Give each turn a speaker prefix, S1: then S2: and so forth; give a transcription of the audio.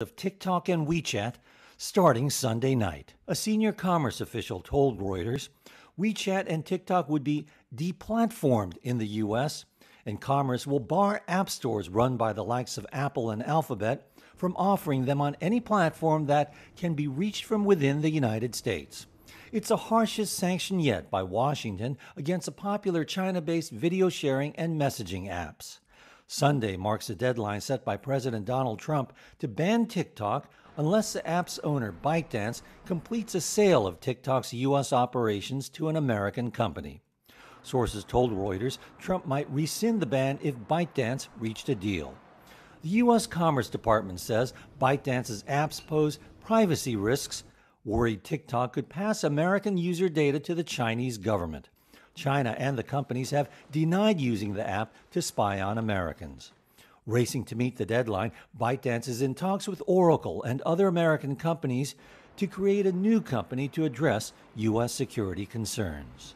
S1: of TikTok and WeChat starting Sunday night. A senior commerce official told Reuters WeChat and TikTok would be deplatformed in the U.S., and Commerce will bar app stores run by the likes of Apple and Alphabet from offering them on any platform that can be reached from within the United States. It's the harshest sanction yet by Washington against the popular China based video sharing and messaging apps. Sunday marks a deadline set by President Donald Trump to ban TikTok unless the app's owner, ByteDance, completes a sale of TikTok's U.S. operations to an American company. Sources told Reuters Trump might rescind the ban if ByteDance reached a deal. The U.S. Commerce Department says ByteDance's apps pose privacy risks, worried TikTok could pass American user data to the Chinese government. China and the companies have denied using the app to spy on Americans. Racing to meet the deadline, ByteDance is in talks with Oracle and other American companies to create a new company to address U.S. security concerns.